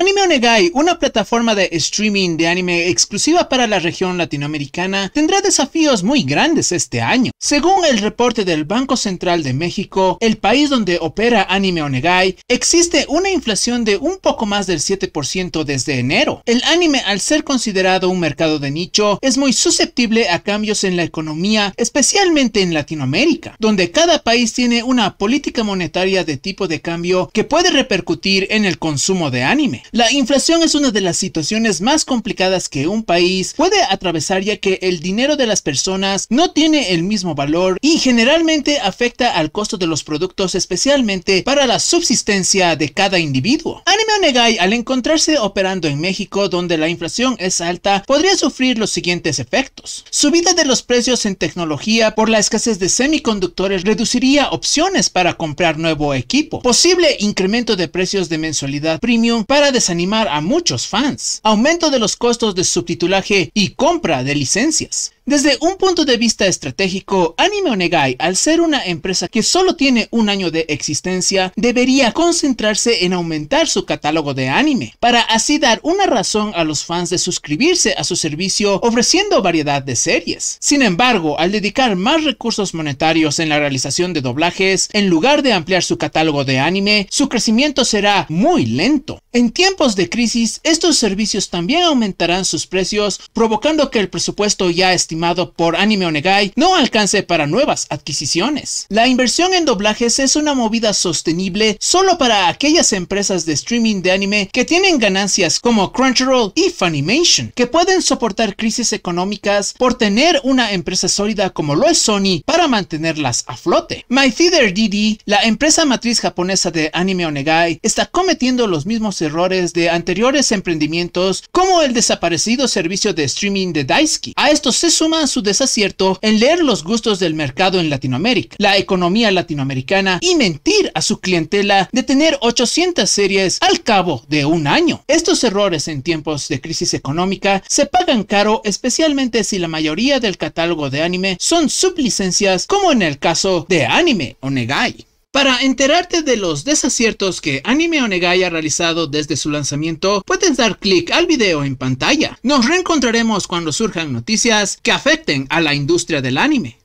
Anime Onegai, una plataforma de streaming de anime exclusiva para la región latinoamericana, tendrá desafíos muy grandes este año. Según el reporte del Banco Central de México, el país donde opera Anime Onegai, existe una inflación de un poco más del 7% desde enero. El anime, al ser considerado un mercado de nicho, es muy susceptible a cambios en la economía, especialmente en Latinoamérica, donde cada país tiene una política monetaria de tipo de cambio que puede repercutir en el consumo de anime. La inflación es una de las situaciones más complicadas que un país puede atravesar ya que el dinero de las personas no tiene el mismo valor y generalmente afecta al costo de los productos especialmente para la subsistencia de cada individuo. Anime Onegai al encontrarse operando en México donde la inflación es alta podría sufrir los siguientes efectos. Subida de los precios en tecnología por la escasez de semiconductores reduciría opciones para comprar nuevo equipo. Posible incremento de precios de mensualidad premium para desanimar a muchos fans. Aumento de los costos de subtitulaje y compra de licencias. Desde un punto de vista estratégico, Anime Onegai, al ser una empresa que solo tiene un año de existencia, debería concentrarse en aumentar su catálogo de anime, para así dar una razón a los fans de suscribirse a su servicio ofreciendo variedad de series. Sin embargo, al dedicar más recursos monetarios en la realización de doblajes, en lugar de ampliar su catálogo de anime, su crecimiento será muy lento. En tiempos de crisis, estos servicios también aumentarán sus precios, provocando que el presupuesto ya estimado por Anime Onegai no alcance para nuevas adquisiciones. La inversión en doblajes es una movida sostenible solo para aquellas empresas de streaming de anime que tienen ganancias como Crunchyroll y Funimation, que pueden soportar crisis económicas por tener una empresa sólida como lo es Sony para mantenerlas a flote. My Theater DD, la empresa matriz japonesa de Anime Onegai, está cometiendo los mismos errores de anteriores emprendimientos como el desaparecido servicio de streaming de Daisuke. A estos se su desacierto en leer los gustos del mercado en Latinoamérica, la economía latinoamericana y mentir a su clientela de tener 800 series al cabo de un año. Estos errores en tiempos de crisis económica se pagan caro especialmente si la mayoría del catálogo de anime son sublicencias como en el caso de Anime Onegai. Para enterarte de los desaciertos que Anime Onegai ha realizado desde su lanzamiento, puedes dar clic al video en pantalla. Nos reencontraremos cuando surjan noticias que afecten a la industria del anime.